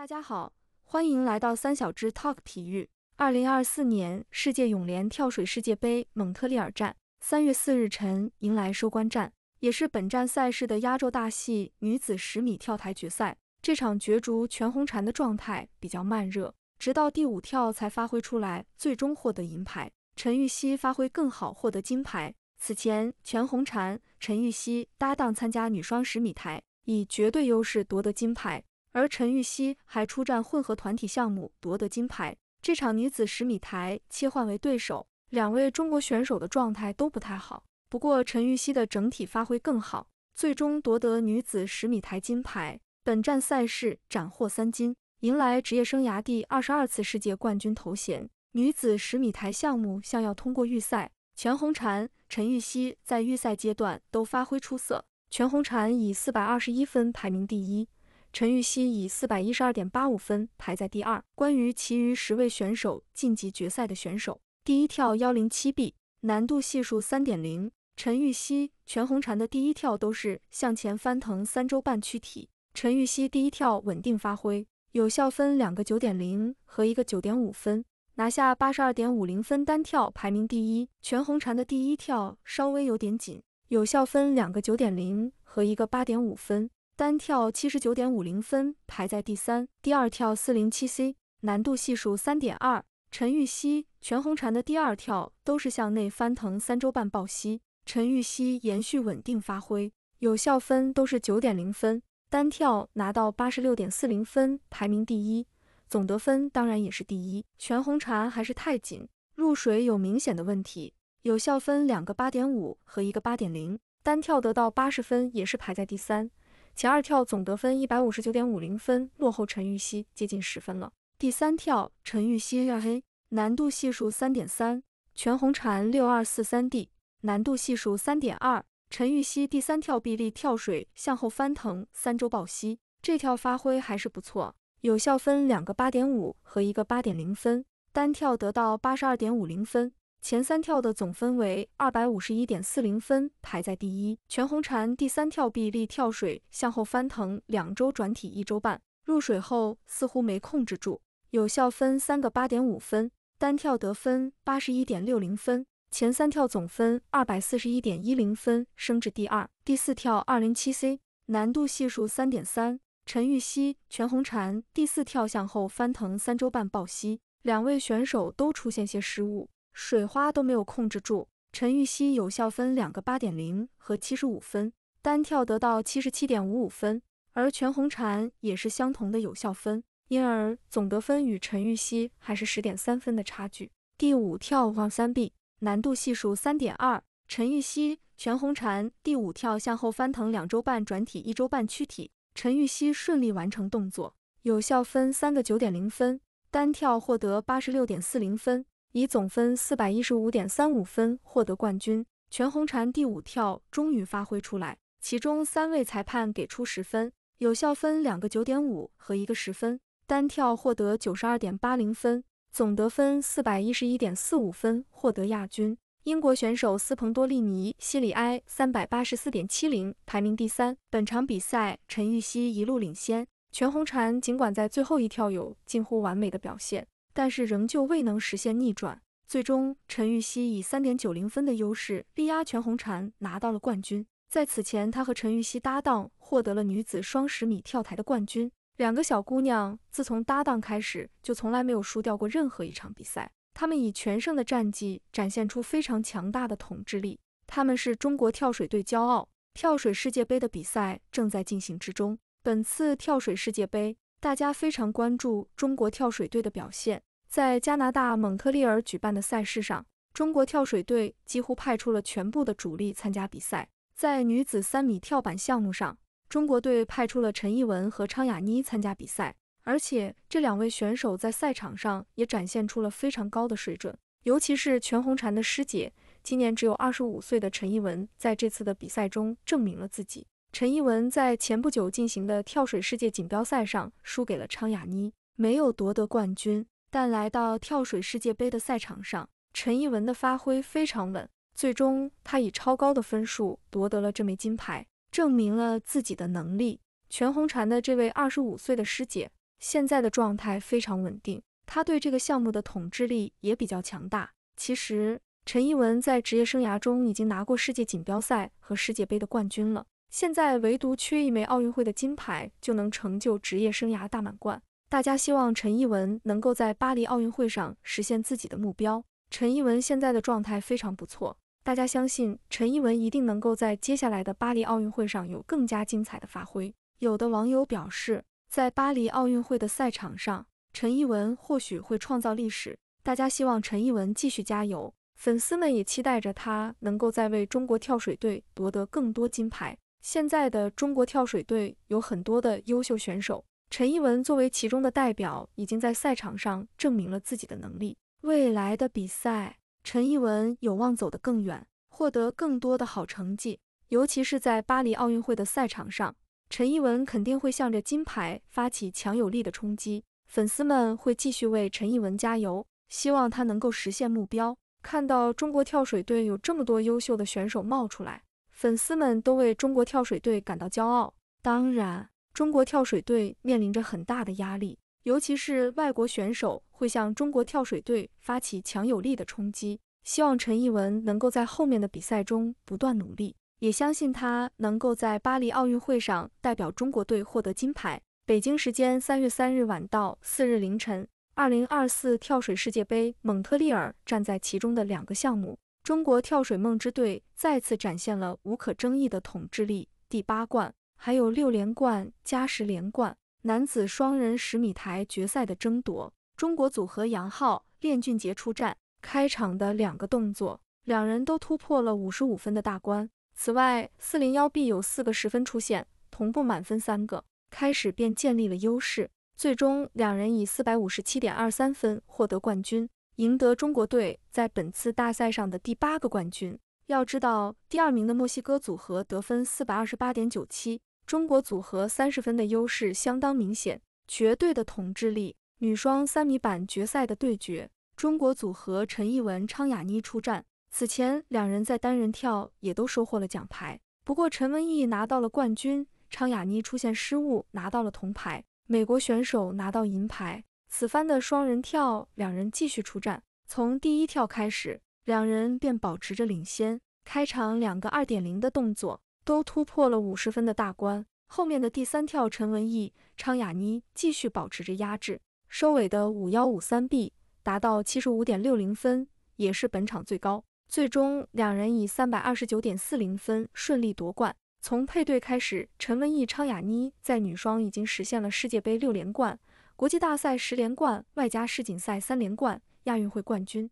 大家好，欢迎来到三小只 Talk 体育。二零二四年世界泳联跳水世界杯蒙特利尔站，三月四日晨迎来收官战，也是本站赛事的压轴大戏——女子十米跳台决赛。这场角逐，全红婵的状态比较慢热，直到第五跳才发挥出来，最终获得银牌。陈芋汐发挥更好，获得金牌。此前，全红婵、陈芋汐搭档参加女双十米台，以绝对优势夺得金牌。而陈芋汐还出战混合团体项目夺得金牌。这场女子十米台切换为对手，两位中国选手的状态都不太好。不过陈芋汐的整体发挥更好，最终夺得女子十米台金牌。本站赛事斩获三金，迎来职业生涯第二十二次世界冠军头衔。女子十米台项目像要通过预赛，全红婵、陈芋汐在预赛阶段都发挥出色，全红婵以四百二十一分排名第一。陈芋汐以四百一十二点八五分排在第二。关于其余十位选手晋级决赛的选手，第一跳幺零七 B 难度系数三点零。陈芋汐、全红婵的第一跳都是向前翻腾三周半躯体。陈芋汐第一跳稳定发挥，有效分两个九点零和一个九点五分，拿下八十二点五零分单跳排名第一。全红婵的第一跳稍微有点紧，有效分两个九点零和一个八点五分。单跳七十九点五零分，排在第三。第二跳四零七 C，难度系数三点二。陈芋汐、全红婵的第二跳都是向内翻腾三周半抱膝。陈芋汐延续稳定发挥，有效分都是九点零分，单跳拿到八十六点四零分，排名第一。总得分当然也是第一。全红婵还是太紧，入水有明显的问题，有效分两个八点五和一个八点零，单跳得到八十分也是排在第三。前二跳总得分一百五十九点五零分，落后陈芋汐接近十分了。第三跳，陈芋汐二 A 难度系数三点三，全红婵六二四三 D，难度系数三点二。陈芋汐第三跳臂力跳水，向后翻腾三周抱膝，这跳发挥还是不错，有效分两个八点五和一个八点零分，单跳得到八十二点五零分。前三跳的总分为二百五十一点四零分，排在第一。全红婵第三跳臂力跳水，向后翻腾两周转体一周半，入水后似乎没控制住，有效分三个八点五分，单跳得分八十一点六零分，前三跳总分二百四十一点一零分，升至第二。第四跳二零七 C，难度系数三点三。陈芋汐、全红婵第四跳向后翻腾三周半抱膝，两位选手都出现些失误。水花都没有控制住，陈芋汐有效分两个八点零和七十五分，单跳得到七十七点五五分，而全红婵也是相同的有效分，因而总得分与陈芋汐还是十点三分的差距。第五跳往三 B，难度系数三点二，陈芋汐、全红婵第五跳向后翻腾两周半转体一周半屈体，陈芋汐顺利完成动作，有效分三个九点零分，单跳获得八十六点四零分。以总分四百一十五点三五分获得冠军，全红婵第五跳终于发挥出来，其中三位裁判给出十分，有效分两个九点五和一个十分，单跳获得九十二点八零分，总得分四百一十一点四五分获得亚军。英国选手斯彭多利尼·西里埃三百八十四点七零排名第三。本场比赛陈芋汐一路领先，全红婵尽管在最后一跳有近乎完美的表现。但是仍旧未能实现逆转，最终陈芋汐以三点九零分的优势力压全红婵，拿到了冠军。在此前，她和陈芋汐搭档获得了女子双十米跳台的冠军。两个小姑娘自从搭档开始，就从来没有输掉过任何一场比赛。她们以全胜的战绩展现出非常强大的统治力。她们是中国跳水队骄傲。跳水世界杯的比赛正在进行之中，本次跳水世界杯。大家非常关注中国跳水队的表现。在加拿大蒙特利尔举办的赛事上，中国跳水队几乎派出了全部的主力参加比赛。在女子三米跳板项目上，中国队派出了陈艺文和昌雅妮参加比赛，而且这两位选手在赛场上也展现出了非常高的水准。尤其是全红婵的师姐，今年只有二十五岁的陈艺文，在这次的比赛中证明了自己。陈一文在前不久进行的跳水世界锦标赛上输给了昌雅妮，没有夺得冠军。但来到跳水世界杯的赛场上，陈一文的发挥非常稳，最终他以超高的分数夺得了这枚金牌，证明了自己的能力。全红婵的这位25岁的师姐，现在的状态非常稳定，她对这个项目的统治力也比较强大。其实，陈一文在职业生涯中已经拿过世界锦标赛和世界杯的冠军了。现在唯独缺一枚奥运会的金牌就能成就职业生涯大满贯。大家希望陈一文能够在巴黎奥运会上实现自己的目标。陈一文现在的状态非常不错，大家相信陈一文一定能够在接下来的巴黎奥运会上有更加精彩的发挥。有的网友表示，在巴黎奥运会的赛场上，陈一文或许会创造历史。大家希望陈一文继续加油，粉丝们也期待着他能够在为中国跳水队夺得更多金牌。现在的中国跳水队有很多的优秀选手，陈一文作为其中的代表，已经在赛场上证明了自己的能力。未来的比赛，陈一文有望走得更远，获得更多的好成绩。尤其是在巴黎奥运会的赛场上，陈一文肯定会向着金牌发起强有力的冲击。粉丝们会继续为陈一文加油，希望他能够实现目标。看到中国跳水队有这么多优秀的选手冒出来。粉丝们都为中国跳水队感到骄傲。当然，中国跳水队面临着很大的压力，尤其是外国选手会向中国跳水队发起强有力的冲击。希望陈艺文能够在后面的比赛中不断努力，也相信他能够在巴黎奥运会上代表中国队获得金牌。北京时间三月三日晚到四日凌晨，二零二四跳水世界杯蒙特利尔站在其中的两个项目。中国跳水梦之队再次展现了无可争议的统治力，第八冠，还有六连冠加十连冠。男子双人十米台决赛的争夺，中国组合杨昊、练俊杰出战。开场的两个动作，两人都突破了五十五分的大关。此外，四零幺 B 有四个十分出现，同步满分三个，开始便建立了优势。最终，两人以四百五十七点二三分获得冠军。赢得中国队在本次大赛上的第八个冠军。要知道，第二名的墨西哥组合得分四百二十八点九七，中国组合三十分的优势相当明显，绝对的统治力。女双三米板决赛的对决，中国组合陈艺文、昌雅妮出战。此前两人在单人跳也都收获了奖牌，不过陈文艺拿到了冠军，昌雅妮出现失误拿到了铜牌，美国选手拿到银牌。此番的双人跳，两人继续出战。从第一跳开始，两人便保持着领先。开场两个二点零的动作都突破了五十分的大关。后面的第三跳，陈文艺、昌雅妮继续保持着压制。收尾的五幺五三 b 达到七十五点六零分，也是本场最高。最终两人以三百二十九点四零分顺利夺冠。从配对开始，陈文艺、昌雅妮在女双已经实现了世界杯六连冠。国际大赛十连冠，外加世锦赛三连冠，亚运会冠军。